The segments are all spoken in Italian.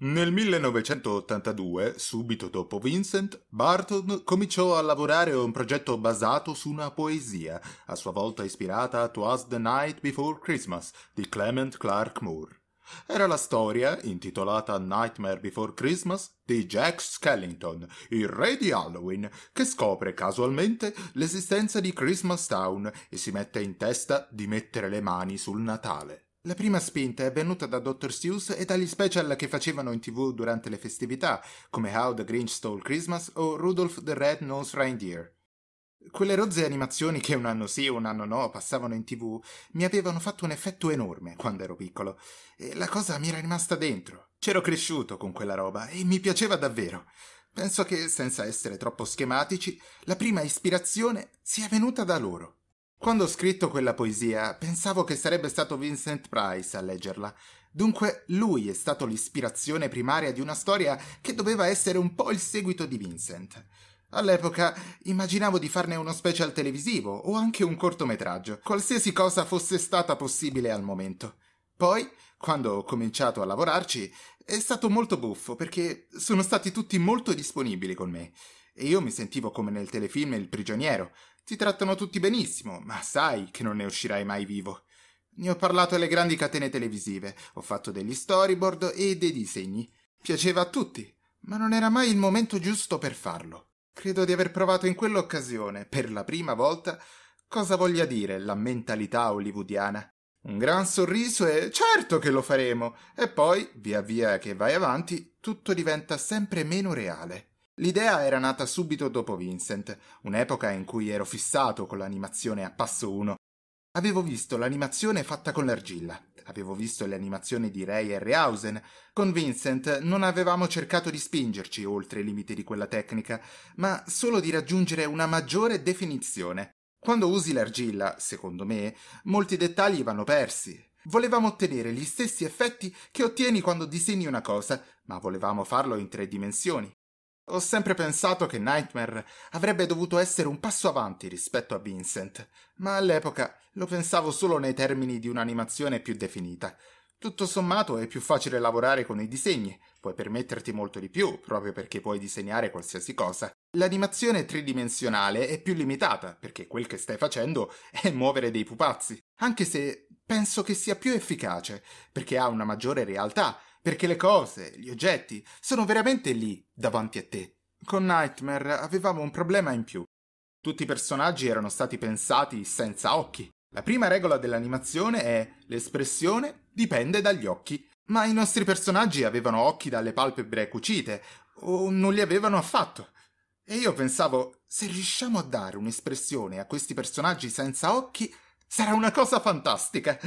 Nel 1982, subito dopo Vincent, Barton cominciò a lavorare a un progetto basato su una poesia, a sua volta ispirata a Twas the Night Before Christmas di Clement Clark Moore. Era la storia, intitolata Nightmare Before Christmas, di Jack Skellington, il re di Halloween, che scopre casualmente l'esistenza di Christmas Town e si mette in testa di mettere le mani sul Natale. La prima spinta è venuta da Dr. Seuss e dagli special che facevano in tv durante le festività, come How the Grinch Stole Christmas o Rudolph the Red-Nosed Reindeer. Quelle rozze animazioni che un anno sì e un anno no passavano in tv mi avevano fatto un effetto enorme quando ero piccolo e la cosa mi era rimasta dentro. C'ero cresciuto con quella roba e mi piaceva davvero. Penso che, senza essere troppo schematici, la prima ispirazione sia venuta da loro. Quando ho scritto quella poesia, pensavo che sarebbe stato Vincent Price a leggerla. Dunque, lui è stato l'ispirazione primaria di una storia che doveva essere un po' il seguito di Vincent. All'epoca immaginavo di farne uno special televisivo o anche un cortometraggio, qualsiasi cosa fosse stata possibile al momento. Poi, quando ho cominciato a lavorarci, è stato molto buffo perché sono stati tutti molto disponibili con me. E io mi sentivo come nel telefilm Il prigioniero, ti trattano tutti benissimo, ma sai che non ne uscirai mai vivo. Ne ho parlato alle grandi catene televisive, ho fatto degli storyboard e dei disegni. Piaceva a tutti, ma non era mai il momento giusto per farlo. Credo di aver provato in quell'occasione, per la prima volta, cosa voglia dire la mentalità hollywoodiana. Un gran sorriso e certo che lo faremo. E poi, via via che vai avanti, tutto diventa sempre meno reale. L'idea era nata subito dopo Vincent, un'epoca in cui ero fissato con l'animazione a passo 1. Avevo visto l'animazione fatta con l'argilla, avevo visto le animazioni di Ray Harryhausen. Con Vincent non avevamo cercato di spingerci oltre i limiti di quella tecnica, ma solo di raggiungere una maggiore definizione. Quando usi l'argilla, secondo me, molti dettagli vanno persi. Volevamo ottenere gli stessi effetti che ottieni quando disegni una cosa, ma volevamo farlo in tre dimensioni. Ho sempre pensato che Nightmare avrebbe dovuto essere un passo avanti rispetto a Vincent, ma all'epoca lo pensavo solo nei termini di un'animazione più definita. Tutto sommato è più facile lavorare con i disegni, puoi permetterti molto di più proprio perché puoi disegnare qualsiasi cosa. L'animazione tridimensionale è più limitata perché quel che stai facendo è muovere dei pupazzi, anche se penso che sia più efficace perché ha una maggiore realtà perché le cose, gli oggetti, sono veramente lì, davanti a te. Con Nightmare avevamo un problema in più. Tutti i personaggi erano stati pensati senza occhi. La prima regola dell'animazione è l'espressione dipende dagli occhi, ma i nostri personaggi avevano occhi dalle palpebre cucite o non li avevano affatto. E io pensavo, se riusciamo a dare un'espressione a questi personaggi senza occhi, sarà una cosa fantastica.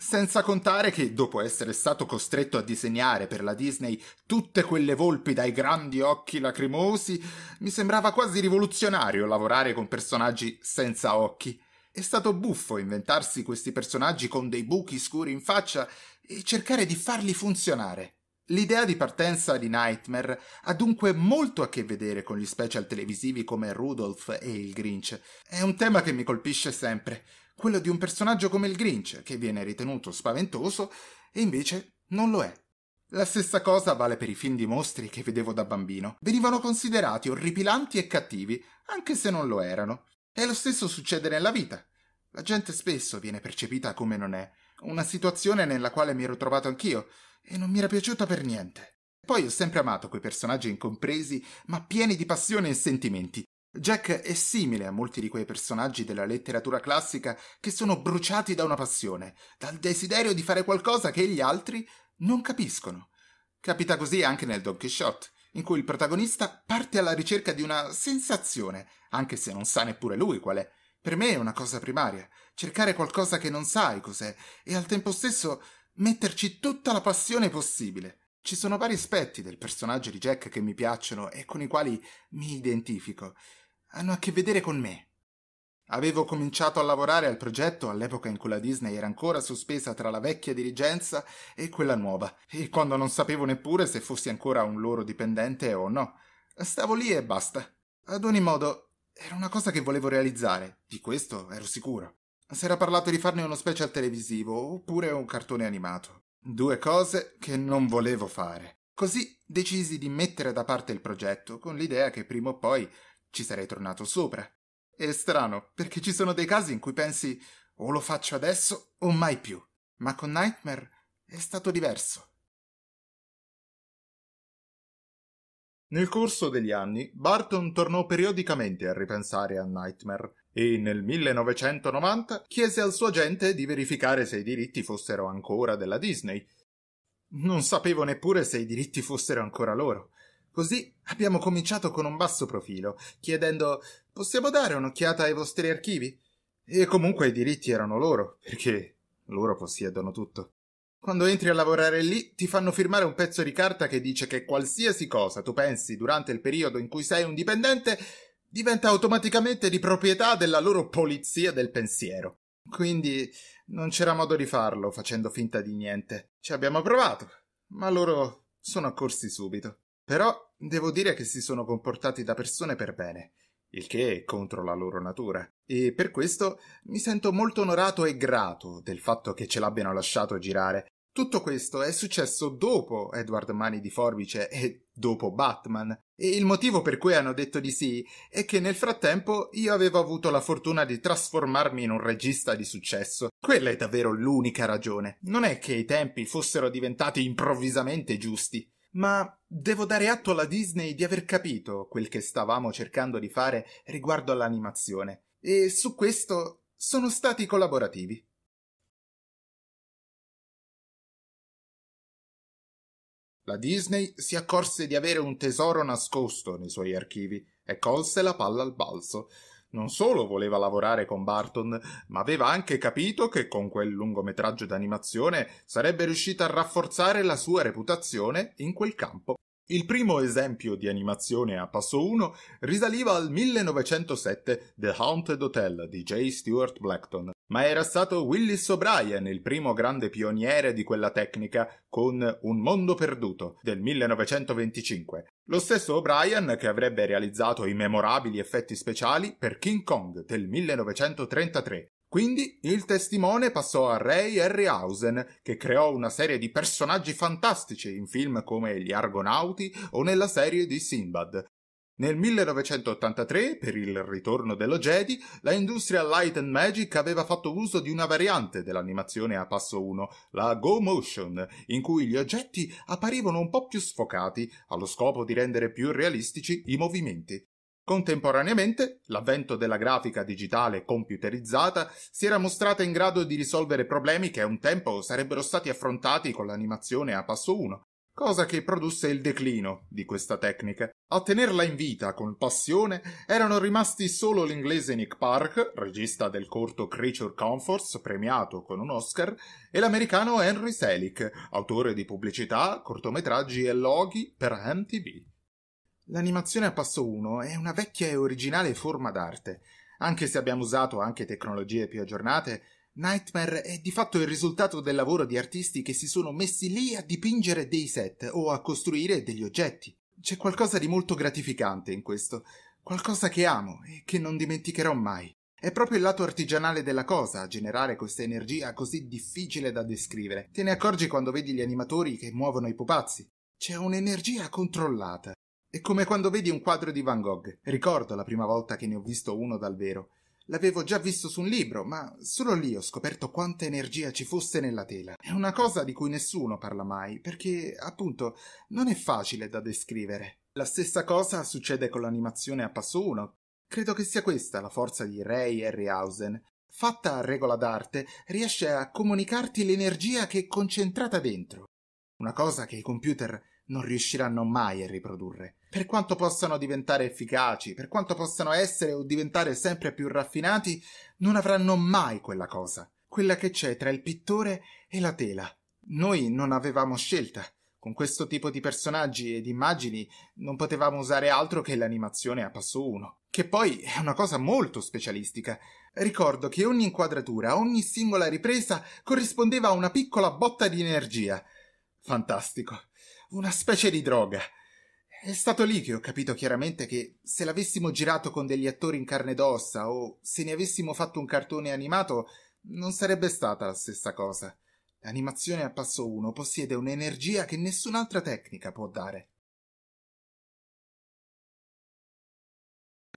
Senza contare che, dopo essere stato costretto a disegnare per la Disney tutte quelle volpi dai grandi occhi lacrimosi, mi sembrava quasi rivoluzionario lavorare con personaggi senza occhi. È stato buffo inventarsi questi personaggi con dei buchi scuri in faccia e cercare di farli funzionare. L'idea di partenza di Nightmare ha dunque molto a che vedere con gli special televisivi come Rudolph e il Grinch. È un tema che mi colpisce sempre, quello di un personaggio come il Grinch, che viene ritenuto spaventoso e invece non lo è. La stessa cosa vale per i film di mostri che vedevo da bambino. Venivano considerati orripilanti e cattivi, anche se non lo erano. E lo stesso succede nella vita. La gente spesso viene percepita come non è, una situazione nella quale mi ero trovato anch'io e non mi era piaciuta per niente. Poi ho sempre amato quei personaggi incompresi, ma pieni di passione e sentimenti, Jack è simile a molti di quei personaggi della letteratura classica che sono bruciati da una passione, dal desiderio di fare qualcosa che gli altri non capiscono. Capita così anche nel Don Quixote, in cui il protagonista parte alla ricerca di una sensazione, anche se non sa neppure lui qual è. Per me è una cosa primaria, cercare qualcosa che non sai cos'è e al tempo stesso metterci tutta la passione possibile. Ci sono vari aspetti del personaggio di Jack che mi piacciono e con i quali mi identifico hanno a che vedere con me. Avevo cominciato a lavorare al progetto all'epoca in cui la Disney era ancora sospesa tra la vecchia dirigenza e quella nuova, e quando non sapevo neppure se fossi ancora un loro dipendente o no. Stavo lì e basta. Ad ogni modo, era una cosa che volevo realizzare, di questo ero sicuro. S'era parlato di farne uno special televisivo oppure un cartone animato. Due cose che non volevo fare. Così decisi di mettere da parte il progetto con l'idea che prima o poi ci sarei tornato sopra. È strano, perché ci sono dei casi in cui pensi o lo faccio adesso o mai più. Ma con Nightmare è stato diverso. Nel corso degli anni, Barton tornò periodicamente a ripensare a Nightmare e nel 1990 chiese al suo agente di verificare se i diritti fossero ancora della Disney. Non sapevo neppure se i diritti fossero ancora loro. Così abbiamo cominciato con un basso profilo, chiedendo possiamo dare un'occhiata ai vostri archivi? E comunque i diritti erano loro, perché loro possiedono tutto. Quando entri a lavorare lì ti fanno firmare un pezzo di carta che dice che qualsiasi cosa tu pensi durante il periodo in cui sei un dipendente diventa automaticamente di proprietà della loro polizia del pensiero. Quindi non c'era modo di farlo facendo finta di niente. Ci abbiamo provato, ma loro sono accorsi subito. Però devo dire che si sono comportati da persone per bene, il che è contro la loro natura, e per questo mi sento molto onorato e grato del fatto che ce l'abbiano lasciato girare. Tutto questo è successo dopo Edward Mani di Forbice e dopo Batman, e il motivo per cui hanno detto di sì è che nel frattempo io avevo avuto la fortuna di trasformarmi in un regista di successo. Quella è davvero l'unica ragione. Non è che i tempi fossero diventati improvvisamente giusti ma devo dare atto alla Disney di aver capito quel che stavamo cercando di fare riguardo all'animazione e su questo sono stati collaborativi. La Disney si accorse di avere un tesoro nascosto nei suoi archivi e colse la palla al balzo. Non solo voleva lavorare con Barton, ma aveva anche capito che con quel lungometraggio d'animazione sarebbe riuscita a rafforzare la sua reputazione in quel campo. Il primo esempio di animazione a passo 1 risaliva al 1907 The Haunted Hotel di J. Stuart Blackton, ma era stato Willis O'Brien il primo grande pioniere di quella tecnica con Un mondo perduto del 1925. Lo stesso O'Brien che avrebbe realizzato i memorabili effetti speciali per King Kong del 1933 quindi il testimone passò a Ray Harryhausen, che creò una serie di personaggi fantastici in film come Gli Argonauti o nella serie di Sinbad. Nel 1983, per il ritorno dello Jedi, la Industrial Light and Magic aveva fatto uso di una variante dell'animazione a passo 1, la Go Motion, in cui gli oggetti apparivano un po' più sfocati, allo scopo di rendere più realistici i movimenti. Contemporaneamente, l'avvento della grafica digitale computerizzata si era mostrata in grado di risolvere problemi che un tempo sarebbero stati affrontati con l'animazione a passo 1, cosa che produsse il declino di questa tecnica. A tenerla in vita con passione erano rimasti solo l'inglese Nick Park, regista del corto Creature Comforts, premiato con un Oscar, e l'americano Henry Selick, autore di pubblicità, cortometraggi e loghi per MTV. L'animazione a passo 1 è una vecchia e originale forma d'arte. Anche se abbiamo usato anche tecnologie più aggiornate, Nightmare è di fatto il risultato del lavoro di artisti che si sono messi lì a dipingere dei set o a costruire degli oggetti. C'è qualcosa di molto gratificante in questo, qualcosa che amo e che non dimenticherò mai. È proprio il lato artigianale della cosa a generare questa energia così difficile da descrivere. Te ne accorgi quando vedi gli animatori che muovono i pupazzi. C'è un'energia controllata, è come quando vedi un quadro di Van Gogh. Ricordo la prima volta che ne ho visto uno dal vero. L'avevo già visto su un libro, ma solo lì ho scoperto quanta energia ci fosse nella tela. È una cosa di cui nessuno parla mai, perché appunto non è facile da descrivere. La stessa cosa succede con l'animazione a passo 1. Credo che sia questa la forza di Ray Harryhausen. Fatta a regola d'arte, riesce a comunicarti l'energia che è concentrata dentro. Una cosa che i computer non riusciranno mai a riprodurre per quanto possano diventare efficaci, per quanto possano essere o diventare sempre più raffinati, non avranno mai quella cosa, quella che c'è tra il pittore e la tela. Noi non avevamo scelta. Con questo tipo di personaggi ed immagini non potevamo usare altro che l'animazione a passo 1, che poi è una cosa molto specialistica. Ricordo che ogni inquadratura, ogni singola ripresa corrispondeva a una piccola botta di energia. Fantastico. Una specie di droga è stato lì che ho capito chiaramente che se l'avessimo girato con degli attori in carne ed ossa o se ne avessimo fatto un cartone animato non sarebbe stata la stessa cosa. L'animazione a passo 1 possiede un'energia che nessun'altra tecnica può dare.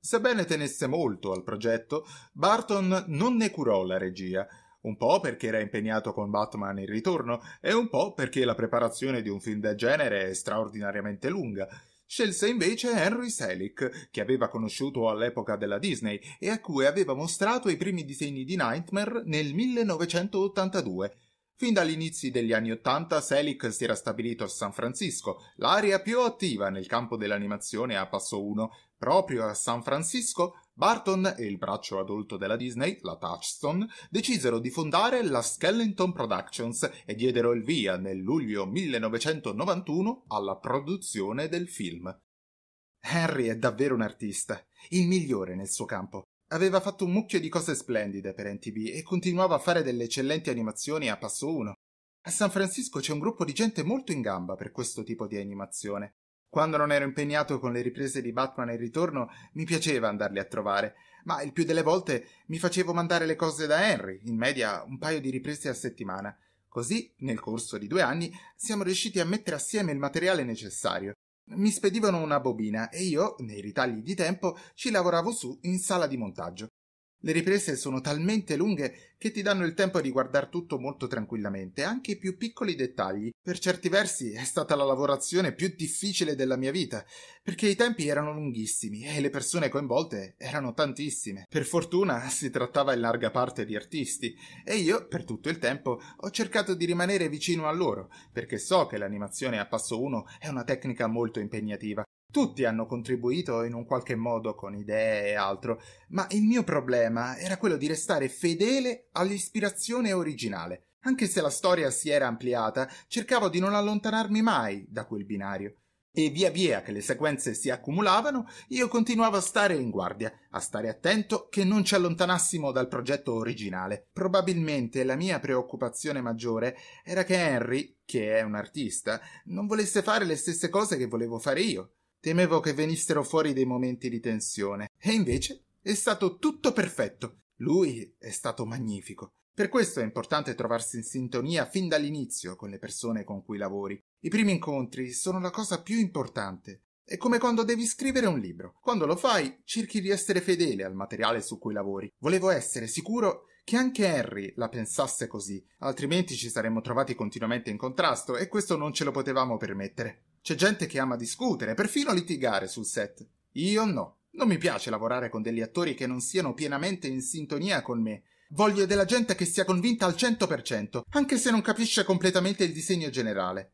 Sebbene tenesse molto al progetto, Barton non ne curò la regia, un po' perché era impegnato con Batman in ritorno e un po' perché la preparazione di un film del genere è straordinariamente lunga Scelse invece Henry Selick, che aveva conosciuto all'epoca della Disney e a cui aveva mostrato i primi disegni di Nightmare nel 1982. Fin dagli inizi degli anni Ottanta Selick si era stabilito a San Francisco, l'area più attiva nel campo dell'animazione a passo 1. Proprio a San Francisco Barton e il braccio adulto della Disney, la Touchstone, decisero di fondare la Skellington Productions e diedero il via nel luglio 1991 alla produzione del film. Henry è davvero un artista, il migliore nel suo campo. Aveva fatto un mucchio di cose splendide per NTB e continuava a fare delle eccellenti animazioni a passo uno. A San Francisco c'è un gruppo di gente molto in gamba per questo tipo di animazione. Quando non ero impegnato con le riprese di Batman e il ritorno, mi piaceva andarli a trovare, ma il più delle volte mi facevo mandare le cose da Henry, in media un paio di riprese a settimana. Così, nel corso di due anni, siamo riusciti a mettere assieme il materiale necessario. Mi spedivano una bobina e io, nei ritagli di tempo, ci lavoravo su in sala di montaggio. Le riprese sono talmente lunghe che ti danno il tempo di guardare tutto molto tranquillamente, anche i più piccoli dettagli. Per certi versi è stata la lavorazione più difficile della mia vita, perché i tempi erano lunghissimi e le persone coinvolte erano tantissime. Per fortuna si trattava in larga parte di artisti e io, per tutto il tempo, ho cercato di rimanere vicino a loro, perché so che l'animazione a passo 1 è una tecnica molto impegnativa tutti hanno contribuito in un qualche modo con idee e altro, ma il mio problema era quello di restare fedele all'ispirazione originale. Anche se la storia si era ampliata, cercavo di non allontanarmi mai da quel binario. E via via che le sequenze si accumulavano, io continuavo a stare in guardia, a stare attento che non ci allontanassimo dal progetto originale. Probabilmente la mia preoccupazione maggiore era che Henry, che è un artista, non volesse fare le stesse cose che volevo fare io. Temevo che venissero fuori dei momenti di tensione. E invece è stato tutto perfetto. Lui è stato magnifico. Per questo è importante trovarsi in sintonia fin dall'inizio con le persone con cui lavori. I primi incontri sono la cosa più importante. È come quando devi scrivere un libro. Quando lo fai, cerchi di essere fedele al materiale su cui lavori. Volevo essere sicuro che anche Harry la pensasse così, altrimenti ci saremmo trovati continuamente in contrasto e questo non ce lo potevamo permettere. C'è gente che ama discutere, perfino litigare sul set. Io no. Non mi piace lavorare con degli attori che non siano pienamente in sintonia con me. Voglio della gente che sia convinta al 100%, anche se non capisce completamente il disegno generale.